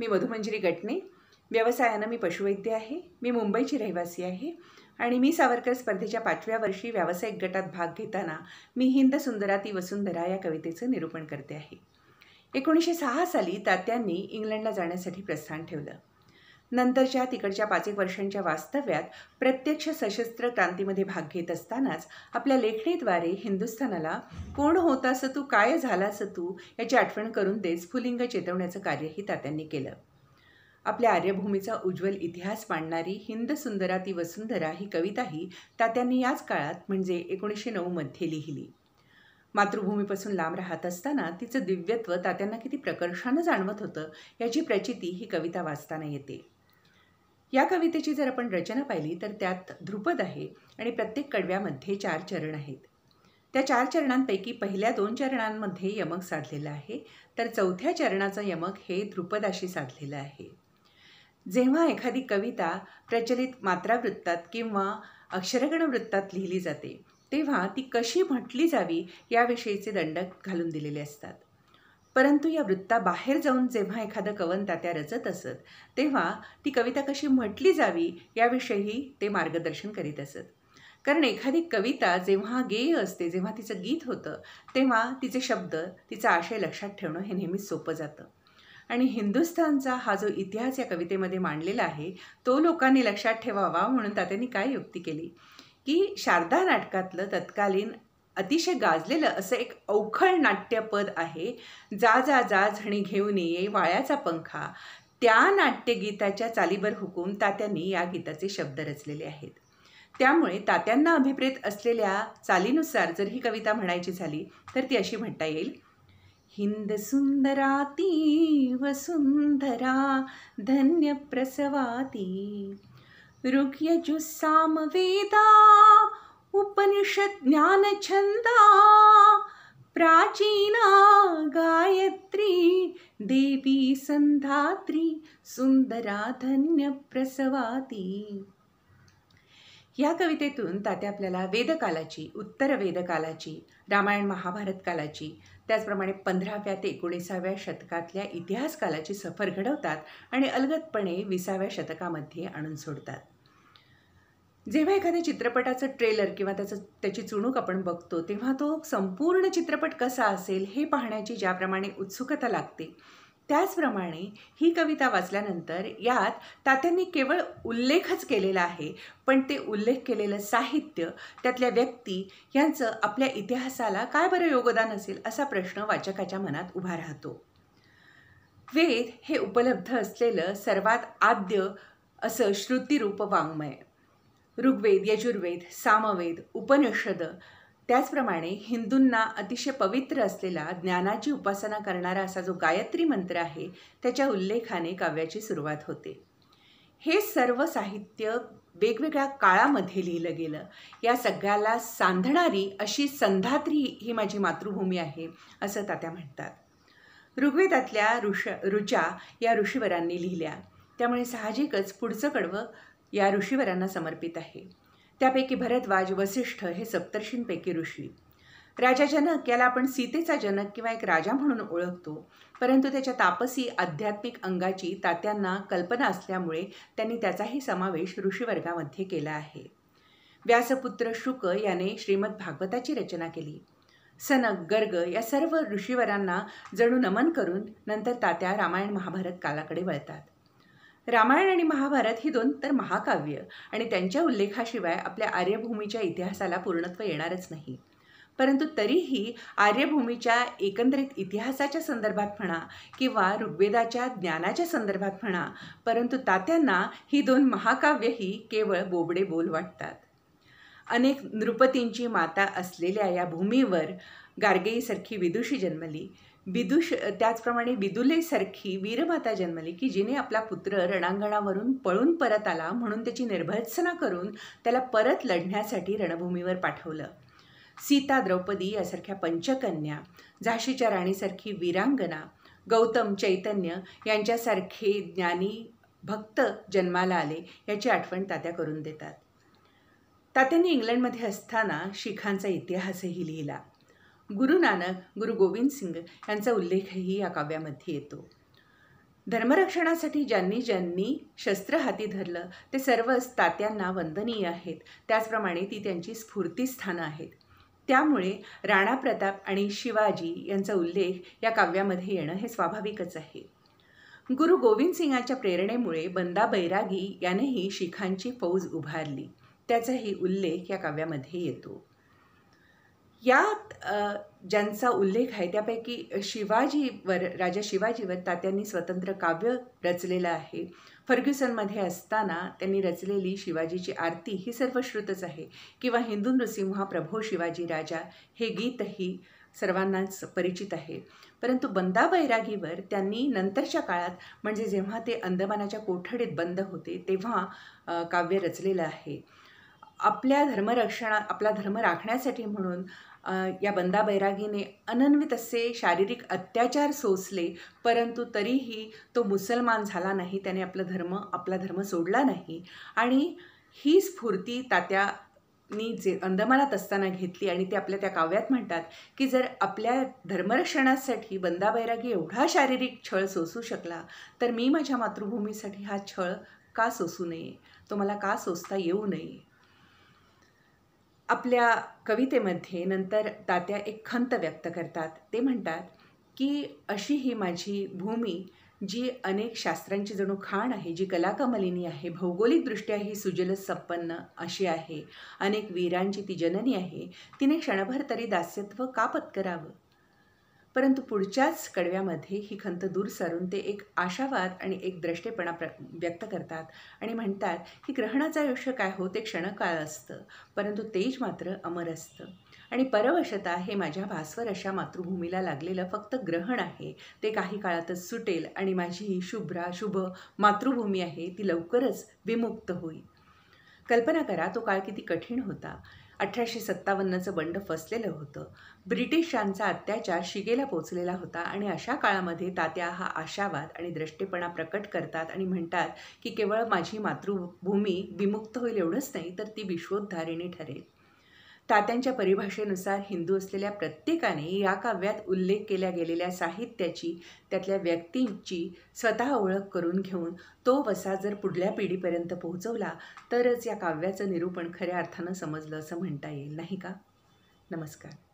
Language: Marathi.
मी मधुमंजिरी गटने व्यवसायानं मी पशुवैद्य आहे मी मुंबईची रहिवासी आहे आणि मी सावरकर स्पर्धेच्या पाचव्या वर्षी व्यावसायिक गटात भाग घेताना मी हिंद सुंदराती वसुंधरा या कवितेचं निरूपण करते आहे एकोणीसशे सहा साली तात्यांनी इंग्लंडला जाण्यासाठी प्रस्थान ठेवलं नंतरच्या तिकडच्या पाच एक वर्षांच्या वास्तव्यात प्रत्यक्ष सशस्त्र क्रांतीमध्ये भाग घेत असतानाच आपल्या लेखणीद्वारे हिंदुस्थानाला कोण होतास तू काय झालास तू याची आठवण करून देत फुलिंग चेतवण्याचं कार्यही तात्यांनी केलं आपल्या आर्यभूमीचा उज्ज्वल इतिहास मांडणारी हिंद सुंदरा ती वसुंधरा ही कविताही तात्यांनी याच काळात म्हणजे एकोणीसशे नऊमध्ये लिहिली मातृभूमीपासून लांब राहत असताना तिचं दिव्यत्व तात्यांना किती प्रकर्षानं जाणवत होतं याची प्रचिती ही कविता वाचताना येते या कवितेची जर आपण रचना पाहिली तर त्यात ध्रुपद आहे आणि प्रत्येक कडव्यामध्ये चार चरण आहेत त्या चार चरणांपैकी पहिल्या दोन चरणांमध्ये यमक साधलेलं आहे तर चौथ्या चरणाचं यमक हे ध्रुपदाशी साधलेलं आहे जेव्हा एखादी कविता प्रचलित मात्रावृत्तात किंवा अक्षरगण वृत्तात लिहिली जाते तेव्हा ती कशी म्हटली जावी याविषयीचे दंडक घालून दिलेले असतात परंतु या वृत्ताबाहेर जाऊन जेव्हा एखादं कवन तात्या रचत असत तेव्हा ती कविता कशी म्हटली जावी याविषयी ते मार्गदर्शन करीत असत कारण एखादी कविता जेव्हा गेय असते जेव्हा तिचं गीत होतं तेव्हा तिचे शब्द तिचा आशय लक्षात ठेवणं हे नेहमीच सोपं जातं आणि हिंदुस्थानचा हा जो इतिहास या कवितेमध्ये मांडलेला आहे तो लोकांनी लक्षात ठेवावा म्हणून तात्यांनी काय युक्ती केली की शारदा नाटकातलं तत्कालीन अतिशय गाजलेलं असं एक अवखळ नाट्यपद आहे जा जा जा झणी घेऊन ये वाळ्याचा पंखा त्या नाट्यगीताच्या चालीवर हुकूम तात्यांनी या गीताचे शब्द रचलेले आहेत त्यामुळे तात्यांना अभिप्रेत असलेल्या चालीनुसार जर ही कविता म्हणायची झाली तर ती अशी म्हणता येईल हिंद सुंदराती सुंदरा धन्य प्रसवाती रुग्यजुसाम वेदा उपनिषद ज्ञानछन्दा प्राचीना गायत्री देवी संधात्री, सुंदरा धन्य प्रसवाती। या कवितेतून तात्या आपल्याला वेदकालाची उत्तर वेदकालाची रामायण महाभारत कालाची त्याचप्रमाणे पंधराव्या ते एकोणीसाव्या शतकातल्या इतिहासकालाची सफर घडवतात आणि अलगदपणे विसाव्या शतकामध्ये आणून सोडतात जेव्हा एखाद्या चित्रपटाचं ट्रेलर किंवा त्याचं त्याची चुणूक आपण बघतो तेव्हा तो संपूर्ण चित्रपट कसा असेल हे पाहण्याची ज्याप्रमाणे उत्सुकता लागते त्याचप्रमाणे ही कविता वाचल्यानंतर यात तात्यांनी केवळ उल्लेखच केलेला आहे पण ते उल्लेख केलेलं साहित्य त्यातल्या व्यक्ती यांचं आपल्या इतिहासाला काय बरं योगदान असेल असा प्रश्न वाचकाच्या मनात उभा राहतो वेद हे उपलब्ध असलेलं सर्वात आद्य असं श्रुतिरूप वाङ्मय ऋग्वेद यजुर्वेद सामवेद उपनिषद त्याचप्रमाणे हिंदूंना अतिशय पवित्र असलेला ज्ञानाची उपासना करणारा असा जो गायत्री मंत्र आहे त्याच्या उल्लेखाने काव्याची सुरुवात होते हे सर्व साहित्य वेगवेगळ्या काळामध्ये लिहिलं गेलं या सगळ्याला सांधणारी अशी संधात्री ही माझी मातृभूमी आहे असं तात्या म्हणतात ऋग्वेदातल्या ऋष ऋचा या ऋषीवरांनी लिहिल्या त्यामुळे साहजिकच पुढचं कडवं या ऋषीवरांना समर्पित आहे त्यापैकी भरद्वाज वसिष्ठ हे सप्तर्षींपैकी ऋषी राजा जनक याला आपण सीतेचा जनक किंवा एक राजा म्हणून ओळखतो परंतु त्याच्या तापसी आध्यात्मिक अंगाची तात्यांना कल्पना असल्यामुळे त्यांनी त्याचाही समावेश ऋषीवर्गामध्ये केला आहे व्यासपुत्र शुक याने श्रीमद भागवताची रचना केली सनक गर्ग या सर्व ऋषीवरांना जणू नमन करून नंतर तात्या रामायण महाभारत कालाकडे वळतात रामायण आणि महाभारत ही दोन तर महाकाव्य आणि त्यांच्या उल्लेखाशिवाय आपल्या आर्यभूमीच्या इतिहासाला पूर्णत्व येणारच नाही परंतु तरीही आर्यभूमीच्या एकंदरीत इतिहासाच्या संदर्भात म्हणा किंवा ऋग्वेदाच्या ज्ञानाच्या संदर्भात म्हणा परंतु तात्यांना ही दोन महाकाव्यही केवळ बोबडे बोल वाटतात अनेक नृपतींची माता असलेल्या या भूमीवर गार्गेईसारखी विदुषी जन्मली बिदुष त्याचप्रमाणे विदुलेसारखी वीरमाता जन्मली की जिने आपला पुत्र रणांगणावरून पळून परत आला म्हणून त्याची निर्भत्सना करून त्याला परत लढण्यासाठी रणभूमीवर पाठवलं सीता द्रौपदी यासारख्या पंचकन्या झाशीच्या राणीसारखी वीरांगना गौतम चैतन्य यांच्यासारखे ज्ञानी भक्त जन्माला आले याची आठवण तात्या करून देतात तात्यांनी इंग्लंडमध्ये असताना शिखांचा इतिहासही लिहिला गुरु नानक गुरु गोविंद सिंग यांचा उल्लेखही या काव्यामध्ये येतो धर्मरक्षणासाठी ज्यांनी ज्यांनी शस्त्र हाती धरलं ते सर्वच तात्यांना वंदनीय आहेत त्याचप्रमाणे ती त्यांची स्फूर्तीस्थानं आहेत त्यामुळे राणा प्रताप आणि शिवाजी यांचा उल्लेख या काव्यामध्ये येणं हे स्वाभाविकच आहे गुरु गोविंद सिंगाच्या प्रेरणेमुळे बंदा बैरागी यानेही शिखांची फौज उभारली त्याचाही उल्लेख या काव्यामध्ये येतो यात ज्यांचा उल्लेख आहे त्यापैकी शिवाजीवर राजा शिवाजीवर तात्यांनी स्वतंत्र काव्य रचलेलं आहे फर्ग्युसनमध्ये असताना त्यांनी रचलेली शिवाजीची आरती ही सर्वश्रुतच आहे किंवा हिंदू हा प्रभो शिवाजी राजा हे गीतही सर्वांनाच परिचित आहे परंतु बंदा बैरागीवर त्यांनी नंतरच्या काळात म्हणजे जेव्हा ते अंदमानाच्या कोठडीत बंद होते तेव्हा काव्य रचलेलं आहे आपल्या धर्मरक्षणा आपला धर्म राखण्यासाठी म्हणून या बंदा बैरागीने अनन्वित असे शारीरिक अत्याचार सोसले परंतु तरीही तो मुसलमान झाला नाही त्याने आपला धर्म आपला धर्म सोडला नाही आणि ही स्फूर्ती तात्या नी जे अंदमानात असताना घेतली आणि ते आपल्या त्या काव्यात म्हणतात की जर आपल्या धर्मरक्षणासाठी बंदा बैरागी एवढा शारीरिक छळ सोसू शकला तर मी माझ्या मातृभूमीसाठी हा छळ का सोसू नये तो मला का सोसता येऊ नये आपल्या कवितेमध्ये नंतर तात्या एक खंत व्यक्त करतात ते म्हणतात की अशी ही माझी भूमी जी अनेक शास्त्रांची जणू खाण आहे जी कलाकमलिनी आहे भौगोलिकदृष्ट्या ही सुजल संपन्न अशी आहे अनेक वीरांची ती जननी आहे तिने क्षणभर तरी दास्यत्व का पत्करावं परंतु पुढच्याच कडव्यामध्ये ही खंत दूर सारून ते एक आशावाद आणि एक द्रष्टेपणा प्र व्यक्त करतात आणि म्हणतात की ग्रहणाचं आयुष्य काय हो ते क्षणकाळ असतं परंतु तेज मात्र अमर असतं आणि परवशता हे माझ्या भास्वर अशा मातृभूमीला लागलेलं फक्त ग्रहण आहे ते काही काळातच सुटेल आणि माझी ही शुभ्रा शुभ मातृभूमी आहे ती लवकरच विमुक्त होईल कल्पना करा तो काळ किती कठीण होता अठराशे सत्तावन्नचं बंड फसलेलं होतं ब्रिटिशांचा अत्याचार शिगेला पोचलेला होता आणि अशा काळामध्ये तात्या हा आशावाद आणि दृष्टेपणा प्रकट करतात आणि म्हणतात की केवळ माझी मातृभूमी विमुक्त होईल एवढंच नाही तर ती विश्वोद्धारिणी ठरेल तात्यांच्या परिभाषेनुसार हिंदू असलेल्या प्रत्येकाने या काव्यात उल्लेख केल्या गेलेल्या साहित्याची त्यातल्या व्यक्तींची स्वतः ओळख करून घेऊन तो वसा जर पुढल्या पिढीपर्यंत पोहोचवला तरच या काव्याचं निरूपण खऱ्या अर्थानं समजलं असं म्हणता येईल नाही का नमस्कार